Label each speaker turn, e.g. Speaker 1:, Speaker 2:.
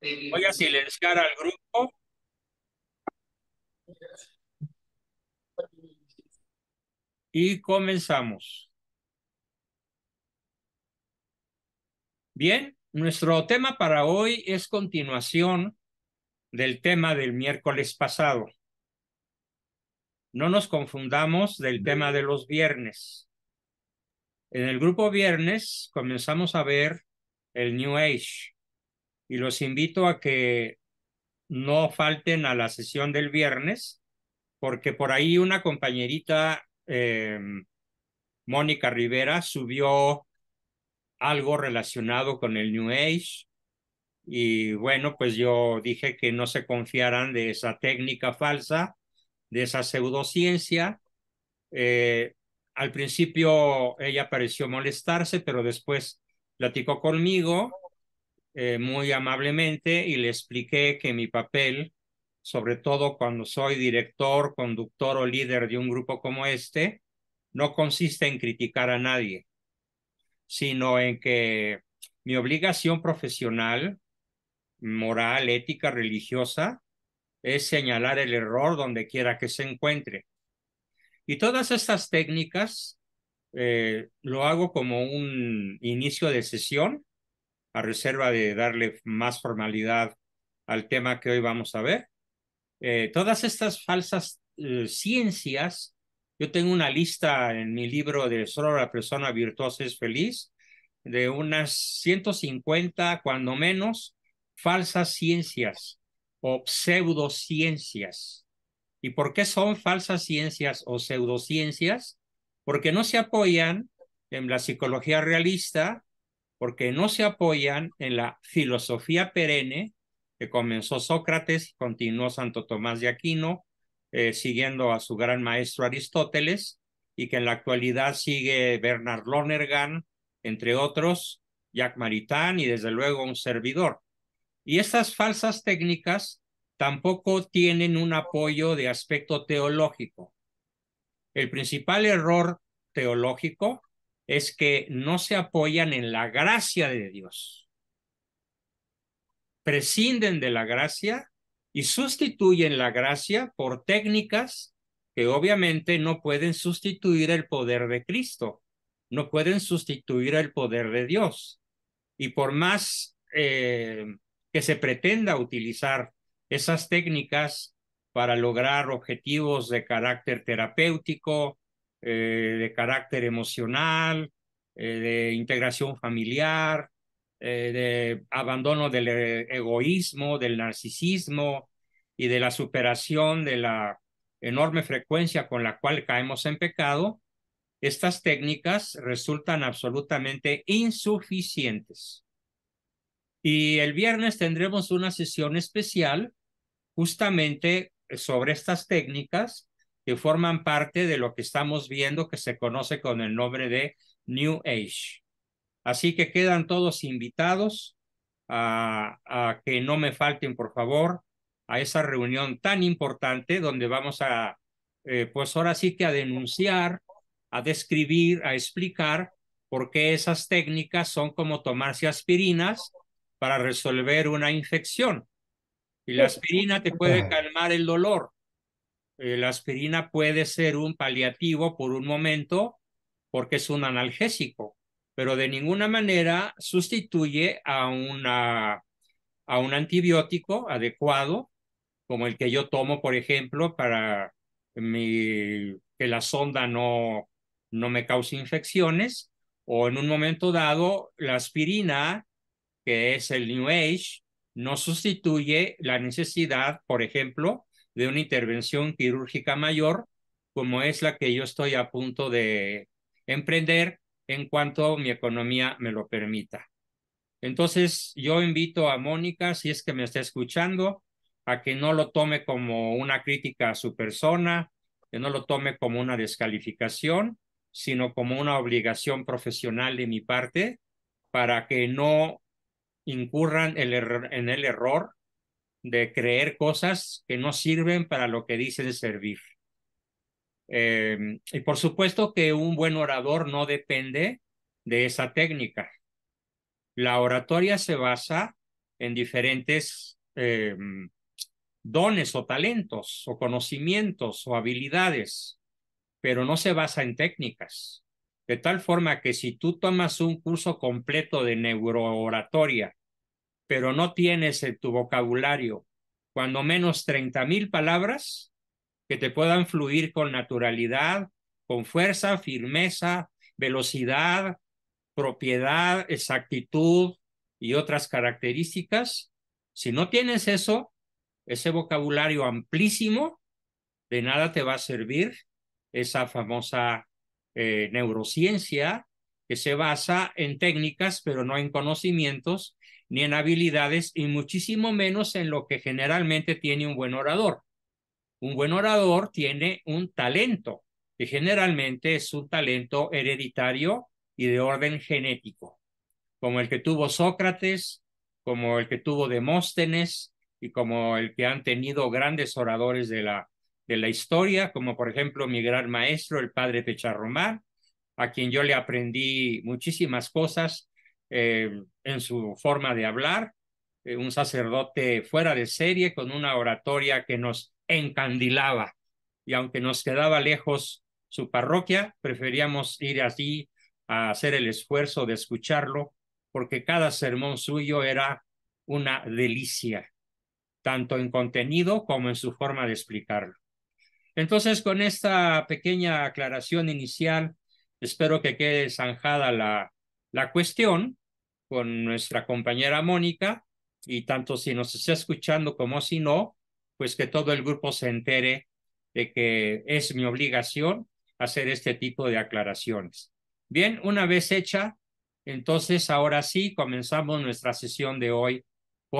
Speaker 1: Voy a silenciar al grupo. Y comenzamos. Bien, nuestro tema para hoy es continuación del tema del miércoles pasado. No nos confundamos del tema de los viernes. En el grupo viernes comenzamos a ver el New Age, y los invito a que no falten a la sesión del viernes, porque por ahí una compañerita, eh, Mónica Rivera, subió algo relacionado con el New Age. Y bueno, pues yo dije que no se confiaran de esa técnica falsa, de esa pseudociencia. Eh, al principio ella pareció molestarse, pero después platicó conmigo eh, muy amablemente y le expliqué que mi papel, sobre todo cuando soy director, conductor o líder de un grupo como este, no consiste en criticar a nadie, sino en que mi obligación profesional, moral, ética, religiosa, es señalar el error donde quiera que se encuentre. Y todas estas técnicas eh, lo hago como un inicio de sesión a reserva de darle más formalidad al tema que hoy vamos a ver. Eh, todas estas falsas eh, ciencias, yo tengo una lista en mi libro de Solo la persona virtuosa es feliz, de unas 150, cuando menos, falsas ciencias o pseudociencias. ¿Y por qué son falsas ciencias o pseudociencias? Porque no se apoyan en la psicología realista, porque no se apoyan en la filosofía perenne que comenzó Sócrates continuó Santo Tomás de Aquino, eh, siguiendo a su gran maestro Aristóteles, y que en la actualidad sigue Bernard Lonergan, entre otros, Jacques Maritain y desde luego un servidor. Y estas falsas técnicas tampoco tienen un apoyo de aspecto teológico. El principal error teológico es que no se apoyan en la gracia de Dios. Prescinden de la gracia y sustituyen la gracia por técnicas que obviamente no pueden sustituir el poder de Cristo, no pueden sustituir el poder de Dios. Y por más eh, que se pretenda utilizar esas técnicas para lograr objetivos de carácter terapéutico, eh, de carácter emocional, eh, de integración familiar, eh, de abandono del egoísmo, del narcisismo y de la superación de la enorme frecuencia con la cual caemos en pecado, estas técnicas resultan absolutamente insuficientes. Y el viernes tendremos una sesión especial justamente sobre estas técnicas forman parte de lo que estamos viendo que se conoce con el nombre de New Age. Así que quedan todos invitados a, que no me falten, por favor, a esa reunión tan importante donde vamos a, eh, pues ahora sí que a denunciar, a describir, a explicar por qué esas técnicas son como tomarse aspirinas para resolver una infección. Y la aspirina te puede calmar el dolor, eh, la aspirina puede ser un paliativo por un momento porque es un analgésico, pero de ninguna manera sustituye a, a un antibiótico adecuado, como el que yo tomo, por ejemplo, para que la sonda no, no me cause infecciones, o en un momento dado, la aspirina, que es el New Age, no sustituye la necesidad, por ejemplo, de una intervención quirúrgica mayor, como es la que yo estoy a punto de emprender en cuanto mi economía me lo permita. Entonces, yo invito a Mónica, si es que me está escuchando, a que no lo tome como una crítica a su persona, que no lo tome como una descalificación, sino como una obligación profesional de mi parte para que no incurran en el error de creer cosas que no sirven para lo que dicen servir. Em, y por supuesto que un buen orador no depende de esa técnica. La oratoria se basa en diferentes em, dones o talentos o conocimientos o habilidades, pero no se basa en técnicas. De tal forma que si tú tomas un curso completo de neurooratoria pero no tienes en eh, tu vocabulario cuando menos 30.000 mil palabras que te puedan fluir con naturalidad, con fuerza, firmeza, velocidad, propiedad, exactitud y otras características. Si no tienes eso, ese vocabulario amplísimo, de nada te va a servir esa famosa eh, neurociencia que se basa en técnicas, pero no en conocimientos ni en habilidades y muchísimo menos en lo que generalmente tiene un buen orador. Un buen orador tiene un talento, que generalmente es un talento hereditario y de orden genético, como el que tuvo Sócrates, como el que tuvo Demóstenes y como el que han tenido grandes oradores de la, de la historia, como por ejemplo mi gran maestro, el padre Pecharromán, a quien yo le aprendí muchísimas cosas eh, en su forma de hablar, eh, un sacerdote fuera de serie con una oratoria que nos encandilaba. Y aunque nos quedaba lejos su parroquia, preferíamos ir allí a hacer el esfuerzo de escucharlo, porque cada sermón suyo era una delicia, tanto en contenido como en su forma de explicarlo. Entonces, con esta pequeña aclaración inicial, Espero que quede zanjada la, la cuestión con nuestra compañera Mónica y tanto si nos está escuchando como si no, pues que todo el grupo se entere de que es mi obligación hacer este tipo de aclaraciones. Bien, una vez hecha, entonces ahora sí comenzamos nuestra sesión de hoy